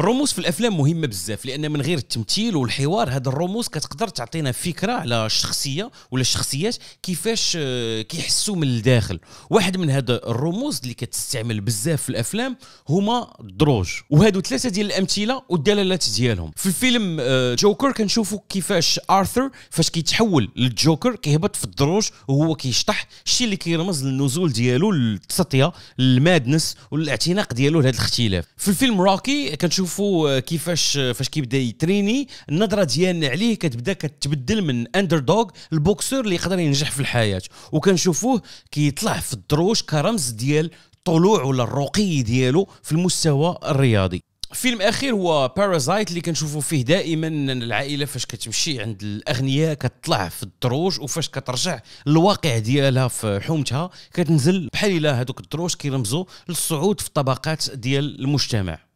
الرموز في الافلام مهمه بزاف لان من غير التمثيل والحوار هاد الرموز كتقدر تعطينا فكره على الشخصيه ولا الشخصيات كيفاش آه، كيحسوا من الداخل واحد من هاد الرموز اللي كتستعمل بزاف في الافلام هما الدروج وهادو ثلاثه ديال الامثله والدلالات ديالهم في الفيلم آه، جوكر كنشوفوا كيفاش ارثر فاش كيتحول للجوكر كيهبط في الدروج وهو كيشطح الشيء اللي كيرمز للنزول ديالو للتسطيه للمادنس والاعتناق ديالو لهذا الاختلاف في الفيلم راكي كنشوف كنشوفوا آه، كيفاش آه، فاش كيبدا يتريني النظره ديالنا عليه كتبدا كتبدل من اندر دوغ البوكسور اللي يقدر ينجح في الحياه وكنشوفوه كيطلع في الدروج كرمز ديال الطلوع ولا الرقي ديالو في المستوى الرياضي فيلم اخير هو بارازايت اللي كنشوفوا فيه دائما العائله فاش كتمشي عند الاغنياء كتطلع في الدروج وفاش كترجع للواقع ديالها في حومتها كتنزل بحال الا هذوك الدروج كيرمزوا للصعود في الطبقات ديال المجتمع